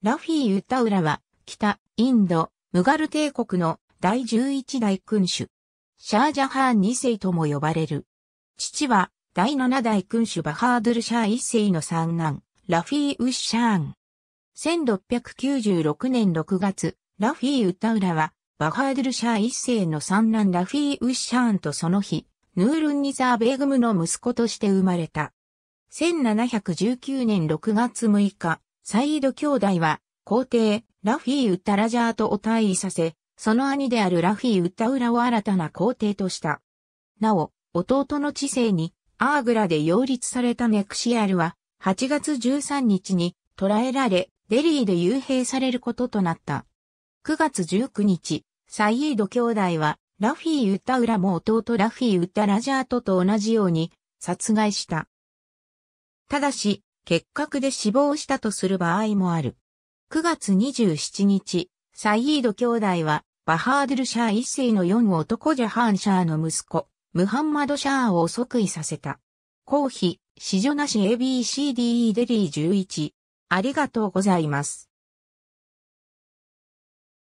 ラフィー・ウタウラは、北、インド、ムガル帝国の第11代君主。シャージャハーン2世とも呼ばれる。父は、第7代君主バハードルシャー1世の三男、ラフィー・ウッシャーン。1696年6月、ラフィー・ウタウラは、バハードルシャー1世の三男ラフィー・ウッシャーンとその日、ヌールンニザー・ベーグムの息子として生まれた。1719年6月6日、サイード兄弟は、皇帝、ラフィー・ウッタ・ラジャートを退位させ、その兄であるラフィー・ウッタ・ウラを新たな皇帝とした。なお、弟の知性に、アーグラで擁立されたネクシアルは、8月13日に捕らえられ、デリーで幽閉されることとなった。9月19日、サイード兄弟は、ラフィー・ウッタ・ウラも弟ラフィー・ウッタ・ラジャートと同じように殺害した。ただし、結核で死亡したとする場合もある。9月27日、サイード兄弟は、バハードルシャー一世の4男ジャハンシャーの息子、ムハンマドシャーを即位させた。公費、子女なし ABCDE デリー11。ありがとうございます。